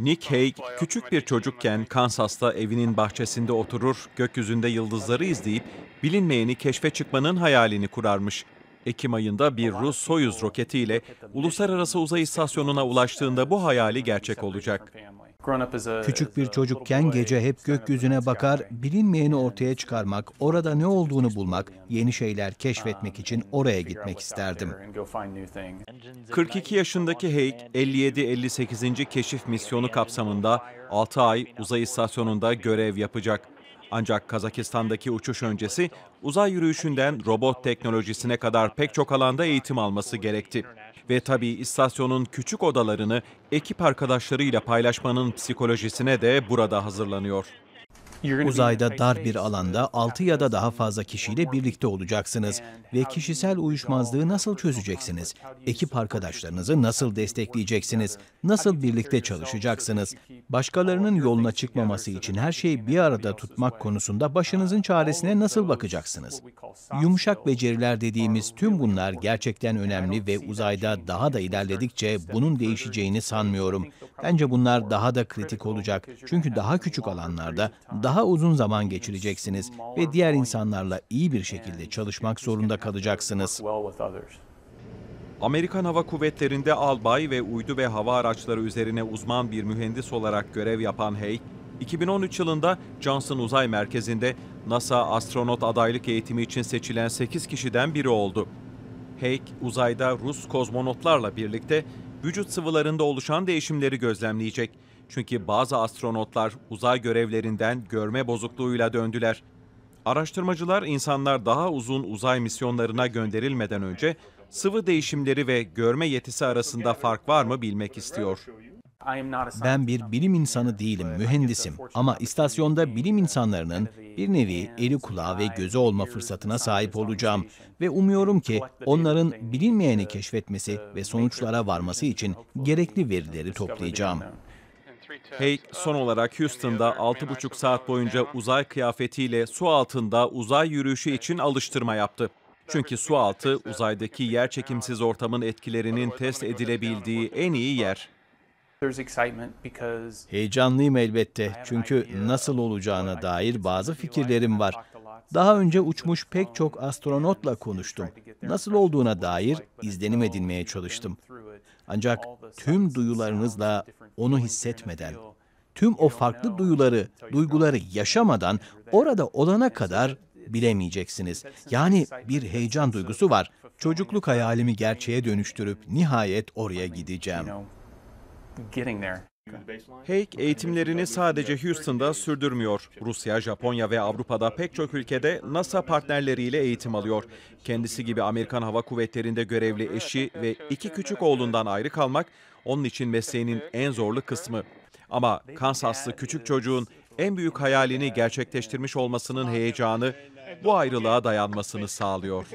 Nick Hague küçük bir çocukken Kansas'ta evinin bahçesinde oturur, gökyüzünde yıldızları izleyip bilinmeyeni keşfe çıkmanın hayalini kurarmış. Ekim ayında bir Rus Soyuz roketiyle uluslararası uzay istasyonuna ulaştığında bu hayali gerçek olacak. Küçük bir çocukken gece hep gökyüzüne bakar, bilinmeyeni ortaya çıkarmak, orada ne olduğunu bulmak, yeni şeyler keşfetmek um, için oraya gitmek isterdim. 42 yaşındaki Hake, 57-58. keşif misyonu kapsamında 6 ay uzay istasyonunda görev yapacak. Ancak Kazakistan'daki uçuş öncesi uzay yürüyüşünden robot teknolojisine kadar pek çok alanda eğitim alması gerekti. Ve tabii istasyonun küçük odalarını ekip arkadaşlarıyla paylaşmanın psikolojisine de burada hazırlanıyor. Uzayda dar bir alanda 6 ya da daha fazla kişiyle birlikte olacaksınız ve kişisel uyuşmazlığı nasıl çözeceksiniz? Ekip arkadaşlarınızı nasıl destekleyeceksiniz? Nasıl birlikte çalışacaksınız? Başkalarının yoluna çıkmaması için her şeyi bir arada tutmak konusunda başınızın çaresine nasıl bakacaksınız? Yumuşak beceriler dediğimiz tüm bunlar gerçekten önemli ve uzayda daha da ilerledikçe bunun değişeceğini sanmıyorum. Bence bunlar daha da kritik olacak. Çünkü daha küçük alanlarda daha daha uzun zaman geçireceksiniz ve diğer insanlarla iyi bir şekilde çalışmak zorunda kalacaksınız. Amerikan Hava Kuvvetleri'nde albay ve uydu ve hava araçları üzerine uzman bir mühendis olarak görev yapan Hay, 2013 yılında Johnson Uzay Merkezi'nde NASA astronot adaylık eğitimi için seçilen 8 kişiden biri oldu. Hake, uzayda Rus kozmonotlarla birlikte vücut sıvılarında oluşan değişimleri gözlemleyecek çünkü bazı astronotlar uzay görevlerinden görme bozukluğuyla döndüler. Araştırmacılar insanlar daha uzun uzay misyonlarına gönderilmeden önce sıvı değişimleri ve görme yetisi arasında fark var mı bilmek istiyor. Ben bir bilim insanı değilim, mühendisim ama istasyonda bilim insanlarının bir nevi eli kulağı ve gözü olma fırsatına sahip olacağım ve umuyorum ki onların bilinmeyeni keşfetmesi ve sonuçlara varması için gerekli verileri toplayacağım. Hey son olarak Houston'da 6,5 saat boyunca uzay kıyafetiyle su altında uzay yürüyüşü için alıştırma yaptı. Çünkü su altı uzaydaki yer çekimsiz ortamın etkilerinin test edilebildiği en iyi yer. Heyecanlıyım elbette çünkü nasıl olacağına dair bazı fikirlerim var. Daha önce uçmuş pek çok astronotla konuştum. Nasıl olduğuna dair izlenim edinmeye çalıştım. Ancak tüm duyularınızla onu hissetmeden, tüm o farklı duyuları, duyguları yaşamadan orada olana kadar bilemeyeceksiniz. Yani bir heyecan duygusu var. Çocukluk hayalimi gerçeğe dönüştürüp nihayet oraya gideceğim. Hake eğitimlerini sadece Houston'da sürdürmüyor. Rusya, Japonya ve Avrupa'da pek çok ülkede NASA partnerleriyle eğitim alıyor. Kendisi gibi Amerikan Hava Kuvvetleri'nde görevli eşi ve iki küçük oğlundan ayrı kalmak onun için mesleğinin en zorlu kısmı. Ama Kansaslı küçük çocuğun en büyük hayalini gerçekleştirmiş olmasının heyecanı bu ayrılığa dayanmasını sağlıyor.